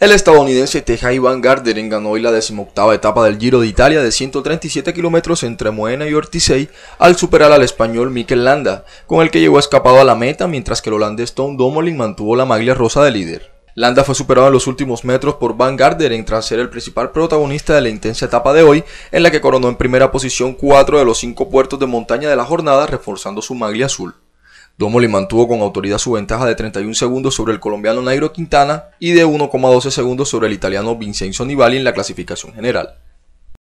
El estadounidense Tejay Van Garderen ganó hoy la decimoctava etapa del Giro de Italia de 137 kilómetros entre Moena y Ortisei al superar al español Mikel Landa, con el que llegó escapado a la meta mientras que el holandés Tom Dumoulin mantuvo la maglia rosa de líder. Landa fue superado en los últimos metros por Van Garderen tras ser el principal protagonista de la intensa etapa de hoy, en la que coronó en primera posición cuatro de los cinco puertos de montaña de la jornada reforzando su maglia azul. Domoli mantuvo con autoridad su ventaja de 31 segundos sobre el colombiano Nairo Quintana y de 1,12 segundos sobre el italiano Vincenzo Nibali en la clasificación general.